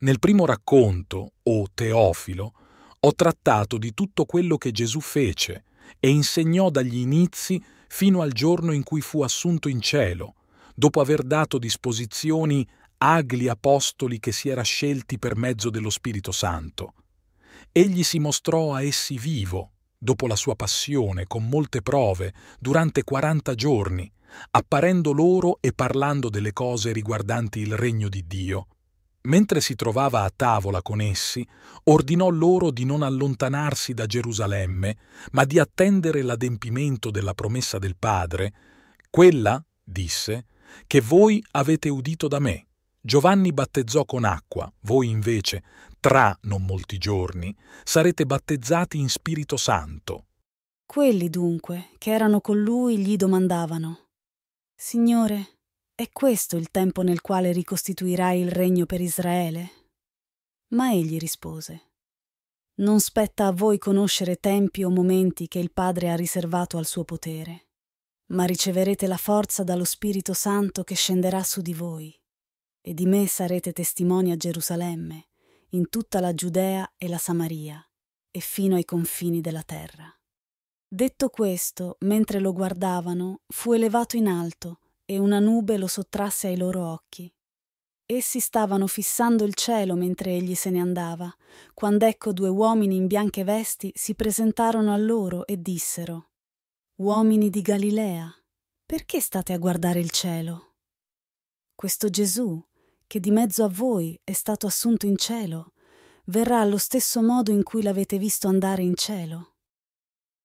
Nel primo racconto, o Teofilo, ho trattato di tutto quello che Gesù fece e insegnò dagli inizi fino al giorno in cui fu assunto in cielo, dopo aver dato disposizioni agli apostoli che si era scelti per mezzo dello Spirito Santo. Egli si mostrò a essi vivo, dopo la sua passione, con molte prove, durante quaranta giorni, apparendo loro e parlando delle cose riguardanti il regno di Dio Mentre si trovava a tavola con essi, ordinò loro di non allontanarsi da Gerusalemme, ma di attendere l'adempimento della promessa del Padre, quella, disse, che voi avete udito da me. Giovanni battezzò con acqua, voi invece, tra non molti giorni, sarete battezzati in Spirito Santo. Quelli dunque, che erano con lui, gli domandavano, Signore, è questo il tempo nel quale ricostituirai il regno per Israele? Ma egli rispose, Non spetta a voi conoscere tempi o momenti che il Padre ha riservato al suo potere, ma riceverete la forza dallo Spirito Santo che scenderà su di voi, e di me sarete testimoni a Gerusalemme, in tutta la Giudea e la Samaria, e fino ai confini della terra. Detto questo, mentre lo guardavano, fu elevato in alto, e una nube lo sottrasse ai loro occhi. Essi stavano fissando il cielo mentre egli se ne andava, quando ecco due uomini in bianche vesti si presentarono a loro e dissero Uomini di Galilea, perché state a guardare il cielo? Questo Gesù, che di mezzo a voi è stato assunto in cielo, verrà allo stesso modo in cui l'avete visto andare in cielo.